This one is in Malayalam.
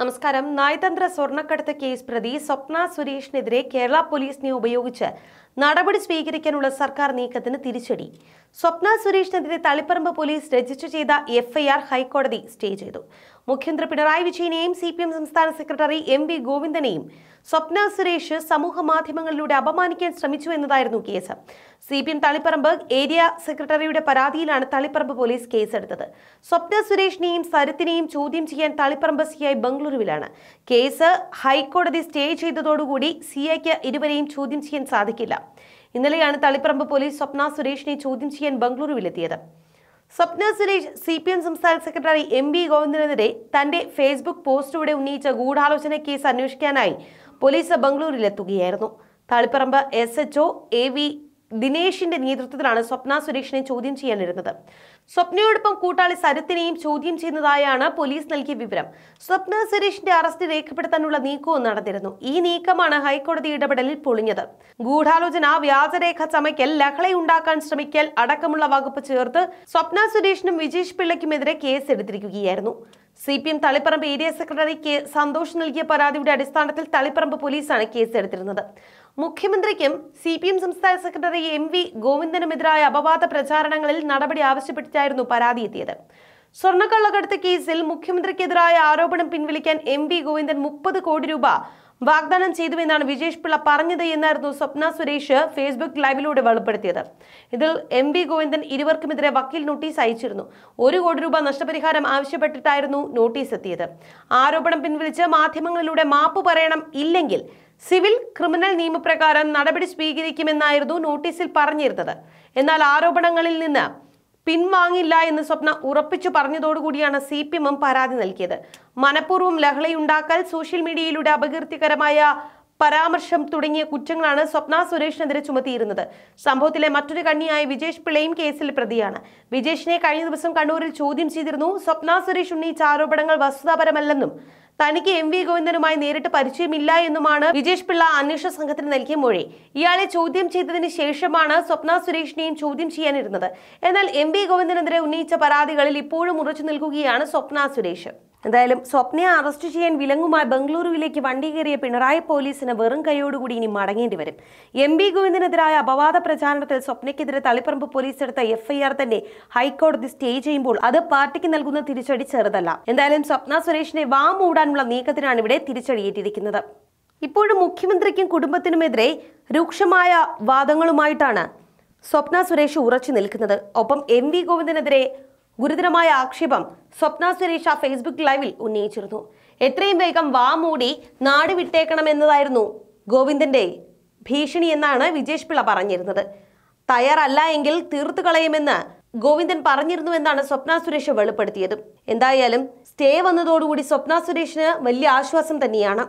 നമസ്കാരം നയതന്ത്ര സ്വർണ്ണക്കടത്ത് കേസ് പ്രതി സ്വപ്ന സുരേഷിനെതിരെ കേരള പോലീസിനെ ഉപയോഗിച്ച് നടപടി സ്വീകരിക്കാനുള്ള സർക്കാർ നീക്കത്തിന് തിരിച്ചടി സ്വപ്ന സുരേഷിനെതിരെ തളിപ്പറമ്പ് പോലീസ് രജിസ്റ്റർ ചെയ്ത എഫ്ഐആർ ഹൈക്കോടതി സ്റ്റേ ചെയ്തു മുഖ്യമന്ത്രി പിണറായി വിജയനെയും സി പി എം സംസ്ഥാന സെക്രട്ടറി എം വി ഗോവിന്ദനെയും സ്വപ്ന സുരേഷ് സമൂഹ മാധ്യമങ്ങളിലൂടെ അപമാനിക്കാൻ ശ്രമിച്ചു എന്നതായിരുന്നു case C P M Taliparamba area സെക്രട്ടറിയുടെ പരാതിയിലാണ് തളിപ്പറമ്പ് പോലീസ് കേസെടുത്തത് സ്വപ്ന സുരേഷിനെയും സരത്തിനെയും ചോദ്യം ചെയ്യാൻ തളിപ്പറമ്പ് സി ഐ ബംഗളൂരുവിലാണ് കേസ് ഹൈക്കോടതി സ്റ്റേ ചെയ്തതോടുകൂടി സി ഐക്ക് ഇരുവരെയും ചോദ്യം ചെയ്യാൻ സാധിക്കില്ല ഇന്നലെയാണ് തളിപ്പറമ്പ് പോലീസ് സ്വപ്ന സുരേഷിനെ ചോദ്യം ചെയ്യാൻ ബംഗളൂരുവിലെത്തിയത് Swapna Suresh C P M സംസ്ഥാന സെക്രട്ടറി എം വി ഗോവിന്ദനെതിരെ തന്റെ ഫേസ്ബുക്ക് പോസ്റ്റിലൂടെ ഉന്നയിച്ച ഗൂഢാലോചന കേസ് അന്വേഷിക്കാനായി പോലീസ് ബംഗളൂരിലെത്തുകയായിരുന്നു Taliparamba S H O A V ദിനേഷിന്റെ നേതൃത്വത്തിലാണ് സ്വപ്ന സുരേഷിനെ ചോദ്യം ചെയ്യാനിരുന്നത് സ്വപ്നയോടൊപ്പം കൂട്ടാളി സരത്തിനെയും ചോദ്യം ചെയ്യുന്നതായാണ് പോലീസ് നൽകിയ വിവരം സ്വപ്ന സുരേഷിന്റെ അറസ്റ്റ് രേഖപ്പെടുത്താനുള്ള നീക്കവും നടന്നിരുന്നു ഈ നീക്കമാണ് ഹൈക്കോടതി ഇടപെടലിൽ പൊളിഞ്ഞത് ഗൂഢാലോചന വ്യാജരേഖ ചമയ്ക്കൽ ലഹളയുണ്ടാക്കാൻ ശ്രമിക്കൽ അടക്കമുള്ള വകുപ്പ് ചേർത്ത് സ്വപ്ന സുരേഷിനും വിജേഷ് പിള്ളയ്ക്കുമെതിരെ എടുത്തിരിക്കുകയായിരുന്നു C P M Taliparamba area സെക്രട്ടറിക്ക് സന്തോഷം സന്തോഷ് നൽകിയ പരാതിയുടെ അടിസ്ഥാനത്തിൽ തളിപ്പറമ്പ് പോലീസാണ് കേസെടുത്തിരുന്നത് മുഖ്യമന്ത്രിക്കും സി പി എം സംസ്ഥാന സെക്രട്ടറി എം വി ഗോവിന്ദനുമെതിരായ അപവാദ പ്രചാരണങ്ങളിൽ നടപടി ആവശ്യപ്പെട്ട് ആയിരുന്നു പരാതി എത്തിയത് സ്വർണ്ണക്കള്ളക്കടത്ത് കേസിൽ മുഖ്യമന്ത്രിക്കെതിരായ ആരോപണം പിൻവലിക്കാൻ എം വി ഗോവിന്ദൻ മുപ്പത് കോടി രൂപ വാഗ്ദാനം ചെയ്തുവെന്നാണ് വിജേഷ് പിള്ള പറഞ്ഞത് എന്നായിരുന്നു സ്വപ്ന സുരേഷ് ഫേസ്ബുക്ക് ലൈവിലൂടെ വെളിപ്പെടുത്തിയത് ഇതിൽ എം വി ഗോവിന്ദൻ ഇരുവർക്കുമെതിരെ വക്കീൽ നോട്ടീസ് അയച്ചിരുന്നു ഒരു കോടി രൂപ നഷ്ടപരിഹാരം ആവശ്യപ്പെട്ടിട്ടായിരുന്നു നോട്ടീസ് എത്തിയത് ആരോപണം പിൻവലിച്ച് മാധ്യമങ്ങളിലൂടെ മാപ്പ് പറയണം ഇല്ലെങ്കിൽ സിവിൽ ക്രിമിനൽ നിയമപ്രകാരം നടപടി സ്വീകരിക്കുമെന്നായിരുന്നു നോട്ടീസിൽ പറഞ്ഞിരുന്നത് എന്നാൽ ആരോപണങ്ങളിൽ നിന്ന് പിൻവാങ്ങില്ല എന്ന് സ്വപ്ന ഉറപ്പിച്ചു പറഞ്ഞതോടുകൂടിയാണ് സി പി എമ്മും പരാതി നൽകിയത് മനഃപൂർവ്വം ലഹളയുണ്ടാക്കൽ സോഷ്യൽ മീഡിയയിലൂടെ അപകീർത്തികരമായ പരാമർശം തുടങ്ങിയ കുറ്റങ്ങളാണ് സ്വപ്ന സുരേഷിനെതിരെ ചുമത്തിയിരുന്നത് സംഭവത്തിലെ മറ്റൊരു കണ്ണിയായ വിജേഷ് പിള്ളയും കേസിൽ പ്രതിയാണ് വിജേഷിനെ കഴിഞ്ഞ ദിവസം കണ്ണൂരിൽ ചോദ്യം ചെയ്തിരുന്നു സ്വപ്ന സുരേഷ് ഉന്നയിച്ച ആരോപണങ്ങൾ വസ്തുതാപരമല്ലെന്നും തനിക്ക് എം വി ഗോവിന്ദനുമായി നേരിട്ട് പരിചയമില്ല എന്നുമാണ് വിജേഷ് പിള്ള അന്വേഷണ സംഘത്തിന് നൽകിയ മൊഴി ഇയാളെ ചോദ്യം ചെയ്തതിന് ശേഷമാണ് സ്വപ്ന സുരേഷിനെയും ചോദ്യം ചെയ്യാനിരുന്നത് എന്നാൽ എം വി ഗോവിന്ദനെതിരെ ഉന്നയിച്ച പരാതികളിൽ ഇപ്പോഴും ഉറച്ചു നിൽക്കുകയാണ് സ്വപ്ന സുരേഷ് എന്തായാലും സ്വപ്നയെ അറസ്റ്റ് ചെയ്യാൻ വിലങ്ങുമായി ബംഗളൂരുവിലേക്ക് വണ്ടി കയറിയ പിണറായി പോലീസിന് വെറും കൈയോടുകൂടി ഇനി മടങ്ങേണ്ടി വരും എം ബി ഗോവിന്ദനെതിരായ അപവാദ പ്രചാരണത്തിൽ സ്വപ്നയ്ക്കെതിരെ തളിപ്പറമ്പ് പോലീസ് എടുത്ത എഫ്ഐആർ തന്നെ ഹൈക്കോടതി സ്റ്റേ ചെയ്യുമ്പോൾ അത് പാർട്ടിക്ക് നൽകുന്ന തിരിച്ചടി ചെറുതല്ല എന്തായാലും സ്വപ്ന സുരേഷിനെ വാ മൂടാനുള്ള നീക്കത്തിനാണ് ഇവിടെ തിരിച്ചടിയേറ്റിരിക്കുന്നത് ഇപ്പോഴും മുഖ്യമന്ത്രിക്കും കുടുംബത്തിനുമെതിരെ രൂക്ഷമായ വാദങ്ങളുമായിട്ടാണ് സ്വപ്ന സുരേഷ് ഉറച്ചു നിൽക്കുന്നത് ഒപ്പം എം വി ഗോവിന്ദനെതിരെ ഗുരുതരമായ ആക്ഷേപം സ്വപ്ന സുരേഷ ഫേസ്ബുക്ക് ലൈവിൽ ഉന്നയിച്ചിരുന്നു എത്രയും വേഗം വാ മൂടി നാട് വിട്ടേക്കണമെന്നതായിരുന്നു ഗോവിന്ദന്റെ ഭീഷണി എന്നാണ് വിജേഷ് പിള്ള പറഞ്ഞിരുന്നത് തയ്യാറല്ല എങ്കിൽ തീർത്തു കളയുമെന്ന് ഗോവിന്ദൻ പറഞ്ഞിരുന്നു എന്നാണ് സ്വപ്ന സുരേഷ് വെളിപ്പെടുത്തിയത് എന്തായാലും സ്റ്റേ വന്നതോടുകൂടി സ്വപ്ന സുരേഷിന് വലിയ ആശ്വാസം തന്നെയാണ്